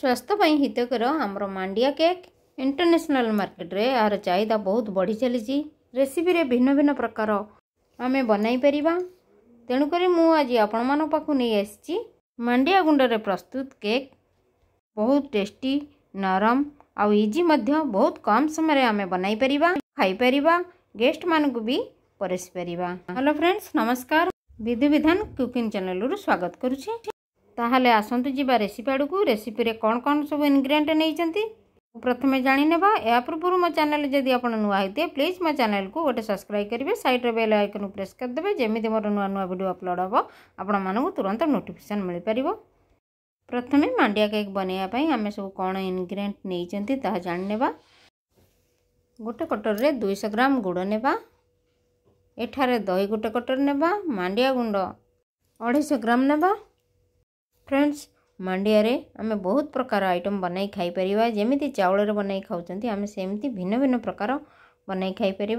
स्वास्थ्यपी हितकर आम मांडिया cake international market रे यार चाहिदा बहुत बढ़ी चली रेसीपी भिन्न भिन्न प्रकार आम बनपर तेणुक मुझे आपण मान पाक नहीं आंडिया गुंडे प्रस्तुत केक बहुत टेस्टी नरम आउ इजी बहुत कम समय आम बनपर खाईपर गेस्ट मान को भी परसपर हेलो फ्रेंड्स नमस्कार विधि विधान कुकिंग चैनल रु स्वागत करुच्छे তাহলে আসন্ত জিবা রেসিপিড কো রেসিপি রে কোন কোন সব ইনগ্রেডিয়েন্ট নেইচান্তি ও প্রথমে জানি নেবা এপরপুরম চ্যানেল যদি আপন নহাইতে প্লিজ ম চ্যানেল কো ওটে সাবস্ক্রাইব করিবে সাইড রে বেল আইকন প্রেস কর দেবে জেমিতি মর ন ন ভিডিও আপলোড হব আপন মানো তুরন্ত নোটিফিকেশন মিলি পারিবো প্রথমে মাণ্ডিয়া কেক বনায়া পাই আমি সব কোন ইনগ্রেডিয়েন্ট নেইচান্তি তা জাননেবা গটে কটরে 200 গ্রাম গুড় নেবা এঠারে দই গটে কটর নেবা মাণ্ডিয়া গুন্ডা 250 গ্রাম নেবা फ्रेंड्स मांडिया रे आम बहुत प्रकार आइटम बनई खाईपर जमी चाउल बन खाऊ आम से भिन्न भिन्न प्रकार बन खाईपर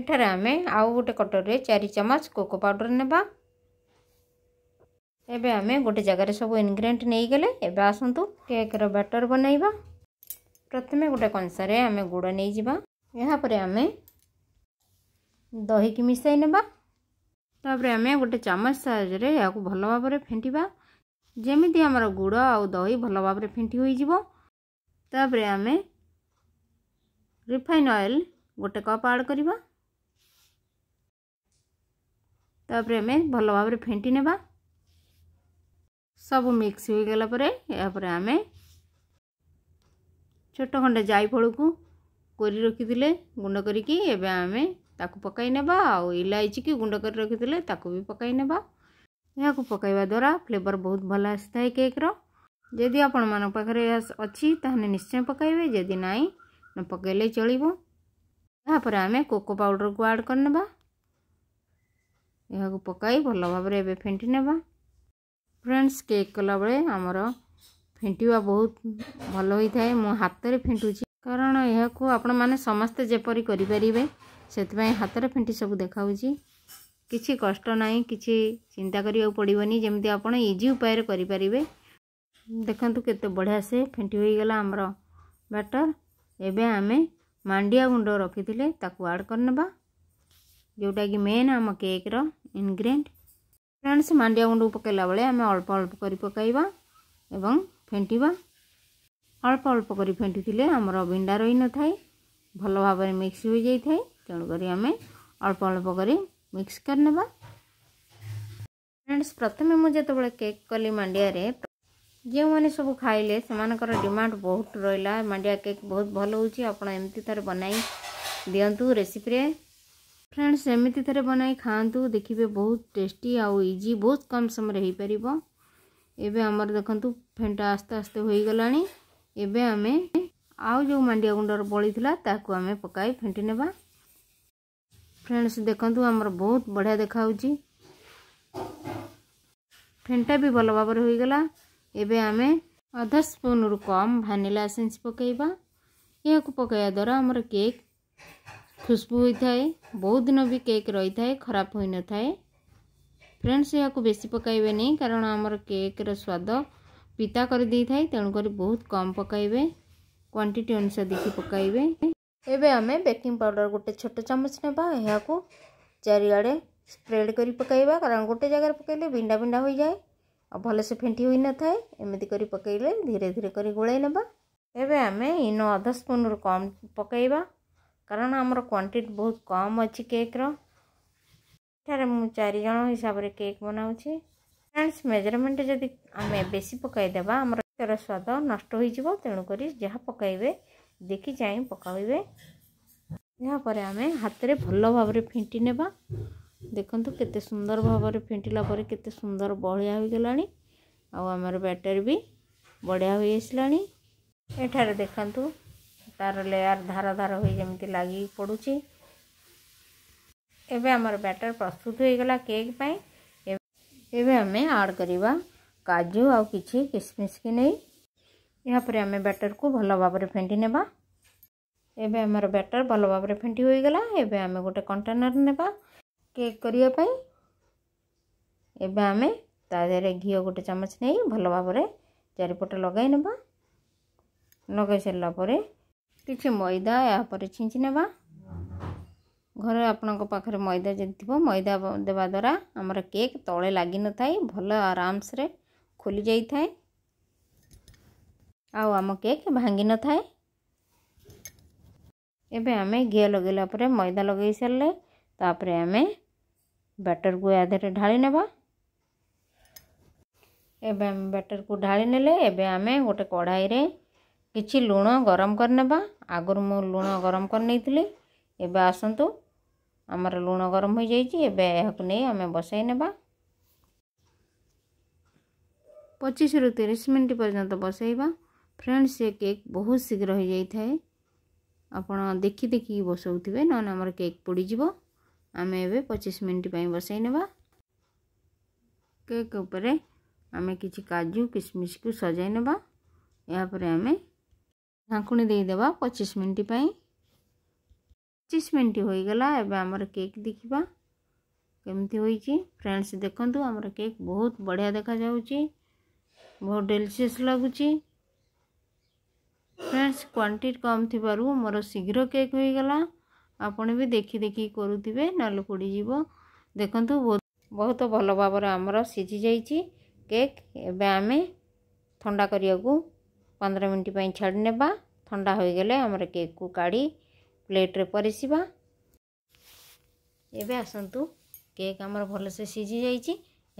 एठार आम आउ गोटे में चार चमच कोको पाउडर नवा एबे आम गोटे जगार सब इनग्रेड नहीं गले आसतु केक्र बैटर बनवा प्रथम गोटे कंसार आम गुड़ नहीं जापर आम दही की मिसाई नवा तापर आम गोटे चामच साइज़ भल भाव फेटा ଯେମିତି ଆମର ଗୁଡ଼ ଆଉ ଦହି ଭଲ ଭାବରେ ଫେଣ୍ଟି ହୋଇଯିବ ତାପରେ ଆମେ ରିଫାଇନ୍ ଅଏଲ୍ ଗୋଟେ କପ୍ ଆଡ଼୍ କରିବା ତାପରେ ଆମେ ଭଲ ଭାବରେ ଫେଣ୍ଟି ନେବା ସବୁ ମିକ୍ସ ହୋଇଗଲା ପରେ ଏହାପରେ ଆମେ ଛୋଟ ଖଣ୍ଡେ ଜାଇଫଳକୁ କୋରି ରଖିଥିଲେ ଗୁଣ୍ଡ କରିକି ଏବେ ଆମେ ତାକୁ ପକାଇ ନେବା ଆଉ ଇଲାଇଚିକି ଗୁଣ୍ଡ କରି ରଖିଥିଲେ ତାକୁ ବି ପକାଇ ନେବା ଏହାକୁ ପକାଇବା ଦ୍ୱାରା ଫ୍ଲେଭର ବହୁତ ଭଲ ଆସିଥାଏ କେକ୍ର ଯଦି ଆପଣମାନଙ୍କ ପାଖରେ ଏହା ଅଛି ତାହେଲେ ନିଶ୍ଚୟ ପକାଇବେ ଯଦି ନାହିଁ ନ ପକାଇଲେ ଚଳିବ ତାପରେ ଆମେ କୋକୋ ପାଉଡ଼ରକୁ ଆଡ଼ କରିନେବା ଏହାକୁ ପକାଇ ଭଲ ଭାବରେ ଏବେ ଫେଣ୍ଟି ନେବା ଫ୍ରେଣ୍ଡସ୍ କେକ୍ କଲାବେଳେ ଆମର ଫେଣ୍ଟିବା ବହୁତ ଭଲ ହୋଇଥାଏ ମୁଁ ହାତରେ ଫେଣ୍ଟୁଛି କାରଣ ଏହାକୁ ଆପଣମାନେ ସମସ୍ତେ ଯେପରି କରିପାରିବେ ସେଥିପାଇଁ ହାତରେ ଫେଣ୍ଟି ସବୁ ଦେଖାଉଛି କିଛି କଷ୍ଟ ନାହିଁ କିଛି ଚିନ୍ତା କରିବାକୁ ପଡ଼ିବନି ଯେମିତି ଆପଣ ଇଜି ଉପାୟରେ କରିପାରିବେ ଦେଖନ୍ତୁ କେତେ ବଢ଼ିଆ ସେ ଫେଣ୍ଟି ହୋଇଗଲା ଆମର ବ୍ୟାଟର୍ ଏବେ ଆମେ ମାଣ୍ଡିଆ ଗୁଣ୍ଡ ରଖିଥିଲେ ତାକୁ ଆଡ଼୍ କରିନେବା ଯେଉଁଟାକି ମେନ୍ ଆମ କେକ୍ର ଇନଗ୍ରେଡିଏଣ୍ଟ ଫ୍ରେଣ୍ଡସ୍ ମାଣ୍ଡିଆ ଗୁଣ୍ଡକୁ ପକାଇଲା ବେଳେ ଆମେ ଅଳ୍ପ ଅଳ୍ପ କରି ପକାଇବା ଏବଂ ଫେଣ୍ଟିବା ଅଳ୍ପ ଅଳ୍ପ କରି ଫେଣ୍ଟିଥିଲେ ଆମର ବିଣ୍ଡା ରହିନଥାଏ ଭଲ ଭାବରେ ମିକ୍ସ ହୋଇଯାଇଥାଏ ତେଣୁକରି ଆମେ ଅଳ୍ପ ଅଳ୍ପ କରି मिक्स कर करने फ्रेंड्स प्रथम मुझे केक कली मंडिया रे जो मैंने सब खाइले से डिमांड बहुत रहा मंडिया केक् बहुत भल होती थे बनई दिंतु रेसीपी फ्रेंड्स एमती थे बनई खातु देखिए बहुत टेस्टी आजी बहुत कम समय हो पार एवं आम देखूँ फेटा आस्ते आस्ते हो गला एवं आम आउ जो मांडिया बड़ी थी ताकू आम पक फेटी नेबा फ्रेंड्स देखु आमर बहुत बढ़िया देखा फेटा भी भल भाव हो गला एबे आमे अधा स्पून रु कम भानिला एसेन्स पकईवा यह पकैया द्वारा आम के खुशबू हो बहुत दिन भी केक् रही था खराब हो न था फ्रेंड्स यहाँ बेस पक नहीं कारण आम केक रद पिता कर तेणुक बहुत कम पकाइबे क्वांटिटी अनुसार देखिए पकाइबे ଏବେ ଆମେ ବେକିଂ ପାଉଡ଼ର ଗୋଟେ ଛୋଟ ଚାମଚ ନେବା ଏହାକୁ ଚାରିଆଡ଼େ ସ୍ପ୍ରେଡ଼ କରି ପକାଇବା କାରଣ ଗୋଟେ ଜାଗାରେ ପକାଇଲେ ବିଣ୍ଡା ବିଣ୍ଡା ହୋଇଯାଏ ଆଉ ଭଲସେ ଫେଣ୍ଟି ହୋଇନଥାଏ ଏମିତି କରି ପକାଇଲେ ଧୀରେ ଧୀରେ କରି ଗୋଳାଇ ନେବା ଏବେ ଆମେ ଇନୋ ଅଧ ସ୍ପୁନ୍ରୁ କମ୍ ପକାଇବା କାରଣ ଆମର କ୍ୱାଣ୍ଟିଟି ବହୁତ କମ୍ ଅଛି କେକ୍ର ଏଠାରେ ମୁଁ ଚାରିଜଣ ହିସାବରେ କେକ୍ ବନାଉଛି ଫ୍ରେଣ୍ଡସ୍ ମେଜରମେଣ୍ଟ ଯଦି ଆମେ ବେଶୀ ପକାଇଦେବା ଆମର ସ୍ୱାଦ ନଷ୍ଟ ହୋଇଯିବ ତେଣୁକରି ଯାହା ପକାଇବେ देख पकावे यापर आम हाथ में भल भाव फिंटी ने देखु केत सुंदर भाव में फिंटला केत सुंदर बढ़िया हो गला आमर बैटर भी बढ़िया हो गलाठार देखु तार लेयार धाराधार होती लग पड़ी एवं आमर बैटर प्रस्तुत हो गला केक आम आड करवा काजू आ किमिश की नहीं ଏହାପରେ ଆମେ ବ୍ୟାଟର୍କୁ ଭଲ ଭାବରେ ଫେଣ୍ଟି ନେବା ଏବେ ଆମର ବ୍ୟାଟର୍ ଭଲ ଭାବରେ ଫେଣ୍ଟି ହୋଇଗଲା ଏବେ ଆମେ ଗୋଟେ କଣ୍ଟେନର୍ ନେବା କେକ୍ କରିବା ପାଇଁ ଏବେ ଆମେ ତା ଦେହରେ ଘିଅ ଗୋଟେ ଚାମଚ ନେଇ ଭଲ ଭାବରେ ଚାରିପଟେ ଲଗାଇ ନେବା ଲଗାଇ ସାରିଲା ପରେ କିଛି ମଇଦା ଏହାପରେ ଛିଞ୍ଚି ନେବା ଘରେ ଆପଣଙ୍କ ପାଖରେ ମଇଦା ଯଦି ଥିବ ମଇଦା ଦେବା ଦ୍ୱାରା ଆମର କେକ୍ ତଳେ ଲାଗିନଥାଏ ଭଲ ଆରାମସରେ ଖୋଲି ଯାଇଥାଏ ଆଉ ଆମ କେକ୍ ଭାଙ୍ଗି ନଥାଏ ଏବେ ଆମେ ଘିଅ ଲଗାଇଲା ପରେ ମଇଦା ଲଗାଇ ସାରିଲେ ତାପରେ ଆମେ ବ୍ୟାଟରକୁ ଏହା ଦେହରେ ଢାଳି ନେବା ଏବେ ଆମେ ବ୍ୟାଟରକୁ ଢାଳି ନେଲେ ଏବେ ଆମେ ଗୋଟେ କଢ଼ାଇରେ କିଛି ଲୁଣ ଗରମ କରିନେବା ଆଗରୁ ମୁଁ ଲୁଣ ଗରମ କରିନେଇଥିଲି ଏବେ ଆସନ୍ତୁ ଆମର ଲୁଣ ଗରମ ହୋଇଯାଇଛି ଏବେ ଏହାକୁ ନେଇ ଆମେ ବସାଇ ନେବା ପଚିଶରୁ ତିରିଶ ମିନିଟ୍ ପର୍ଯ୍ୟନ୍ତ ବସାଇବା फ्रेंड्स से केक् बहुत शीघ्र हो जाए आप देखी देखिक बसाऊ थे ना आम केक् पोड़ आम ए पचिश मिनट बसई नवा केक आम कि काजू किसमिश को सजाई नवा यापर आम ढाकुणी देद पचीस मिनट पचिश मिनट हो गला एमर केक् देखा केमती हो फ्रेंड्स देखूँ आमर केक बहुत बढ़िया देखा जा बहुत डेलीसीयस लगुच्छी ବାସ୍ କ୍ୱାଣ୍ଟିଟି କମ୍ ଥିବାରୁ ମୋର ଶୀଘ୍ର କେକ୍ ହୋଇଗଲା ଆପଣ ବି ଦେଖି ଦେଖି କରୁଥିବେ ନହେଲେ ପୋଡ଼ିଯିବ ଦେଖନ୍ତୁ ବହୁତ ବହୁତ ଭଲ ଭାବରେ ଆମର ସିଝିଯାଇଛି କେକ୍ ଏବେ ଆମେ ଥଣ୍ଡା କରିବାକୁ ପନ୍ଦର ମିନିଟ୍ ପାଇଁ ଛାଡ଼ି ନେବା ଥଣ୍ଡା ହୋଇଗଲେ ଆମର କେକ୍କୁ କାଢ଼ି ପ୍ଲେଟ୍ରେ ପରିସିବା ଏବେ ଆସନ୍ତୁ କେକ୍ ଆମର ଭଲସେ ସିଝି ଯାଇଛି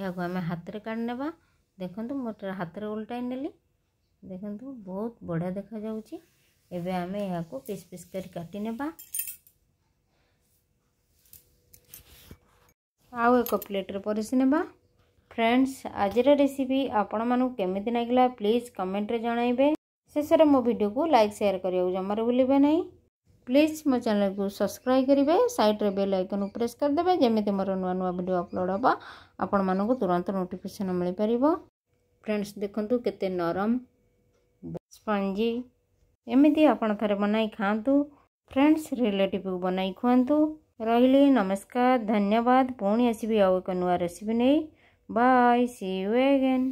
ଏହାକୁ ଆମେ ହାତରେ କାଢ଼ି ନେବା ଦେଖନ୍ତୁ ମୋ ହାତରେ ଓଲଟାଇ ନେଲି देखु बहुत बढ़िया देखा जाबे आम यह पिस पिस कर प्लेट्रे परसी ने फ्रेंड्स आज रेसीपी आपण मानक केमी लगला प्लीज कमेन्ट्रे जन शेष मो भिड को लाइक सेयार कर जमार भूलिबे ना प्लीज मो चेल को सब्सक्राइब करेंगे सैड्रे बेल आइकन प्रेस करदे जमी मोर नुआ नुआ भिड अपलोड हाँ आपण मूँ तुरंत नोटिफिकेसन मिल पार फ्रेंड्स देखते के नरम ସ୍ପଞ୍ଜି ଏମିତି ଆପଣ ଥରେ ବନାଇ ଖାଆନ୍ତୁ ଫ୍ରେଣ୍ଡସ୍ ରିଲେଟିଭ୍କୁ ବନାଇ ଖୁଆନ୍ତୁ ରହିଲି ନମସ୍କାର ଧନ୍ୟବାଦ ପୁଣି ଆସିବି ଆଉ ଏକ ନୂଆ ରେସିପି ନେଇ ବାଏ ସି ୟୁ ଏଗେନ୍